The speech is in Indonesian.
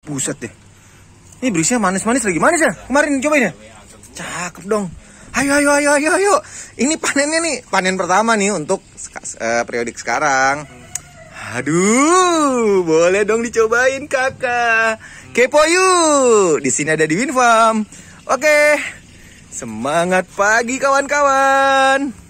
Buset deh. Ini berisnya manis-manis lagi. Manis ya? Kemarin cobain ya? Cakep dong. Ayo, ayo, ayo, ayo, ayo. Ini panennya nih. Panen pertama nih untuk uh, periodik sekarang. Aduh, boleh dong dicobain kakak. Kepo yuk. Di sini ada di Winfarm. Oke. Semangat pagi kawan-kawan.